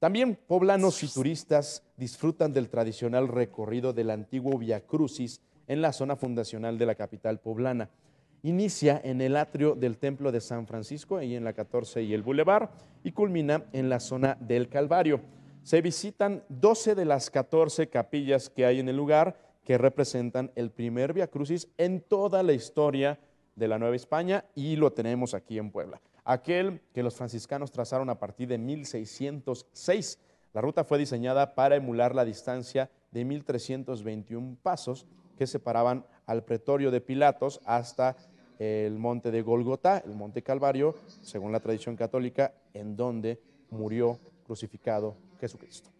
También poblanos y turistas disfrutan del tradicional recorrido del antiguo Via Crucis en la zona fundacional de la capital poblana. Inicia en el atrio del Templo de San Francisco, ahí en la 14 y el Boulevard, y culmina en la zona del Calvario. Se visitan 12 de las 14 capillas que hay en el lugar que representan el primer Via Crucis en toda la historia de la Nueva España y lo tenemos aquí en Puebla. Aquel que los franciscanos trazaron a partir de 1606. La ruta fue diseñada para emular la distancia de 1321 pasos que separaban al pretorio de Pilatos hasta el monte de Golgotá, el monte Calvario, según la tradición católica, en donde murió crucificado Jesucristo.